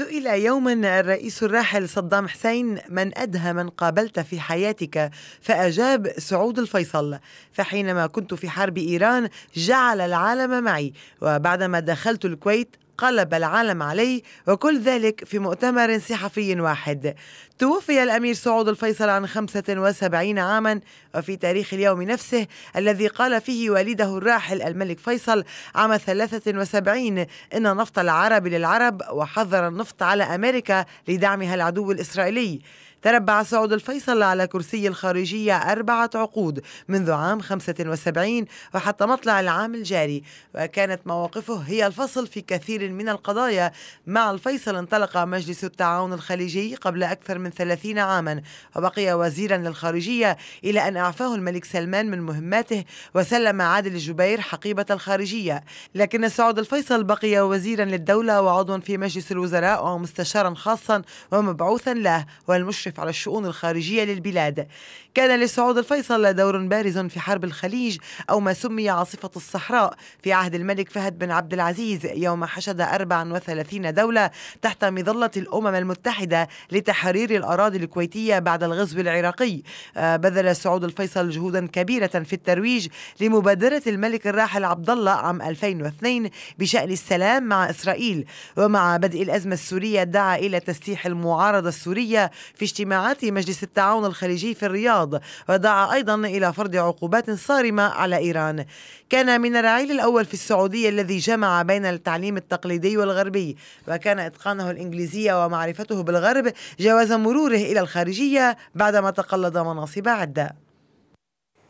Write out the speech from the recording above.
سئل يوما الرئيس الراحل صدام حسين من أدهى من قابلت في حياتك فأجاب سعود الفيصل فحينما كنت في حرب إيران جعل العالم معي وبعدما دخلت الكويت انقلب العالم عليه وكل ذلك في مؤتمر صحفي واحد توفي الأمير سعود الفيصل عن 75 عاما وفي تاريخ اليوم نفسه الذي قال فيه والده الراحل الملك فيصل عام 73 إن نفط العرب للعرب وحظر النفط على أمريكا لدعمها العدو الإسرائيلي تربع سعود الفيصل على كرسي الخارجية أربعة عقود منذ عام 75 وحتى مطلع العام الجاري وكانت مواقفه هي الفصل في كثير من القضايا مع الفيصل انطلق مجلس التعاون الخليجي قبل أكثر من 30 عاما وبقي وزيرا للخارجية إلى أن أعفاه الملك سلمان من مهماته وسلم عادل الجبير حقيبة الخارجية لكن سعود الفيصل بقي وزيرا للدولة وعضوا في مجلس الوزراء ومستشارا خاصا ومبعوثا له والمشرف المشرف على الشؤون الخارجية للبلاد كان لسعود الفيصل دور بارز في حرب الخليج أو ما سمي عاصفة الصحراء في عهد الملك فهد بن عبد العزيز يوم حشد 34 دولة تحت مظلة الأمم المتحدة لتحرير الأراضي الكويتية بعد الغزو العراقي آه، بذل سعود الفيصل جهودا كبيرة في الترويج لمبادرة الملك الراحل عبد الله عام 2002 بشأن السلام مع إسرائيل ومع بدء الأزمة السورية دعا إلى تسليح المعارضة السورية في اجتماعات مجلس التعاون الخليجي في الرياض ودعا أيضا إلى فرض عقوبات صارمة على إيران كان من الرعيل الأول في السعودية الذي جمع بين التعليم التقليدي والغربي وكان إتقانه الإنجليزية ومعرفته بالغرب جواز مروره إلى الخارجية بعدما تقلد مناصب عدة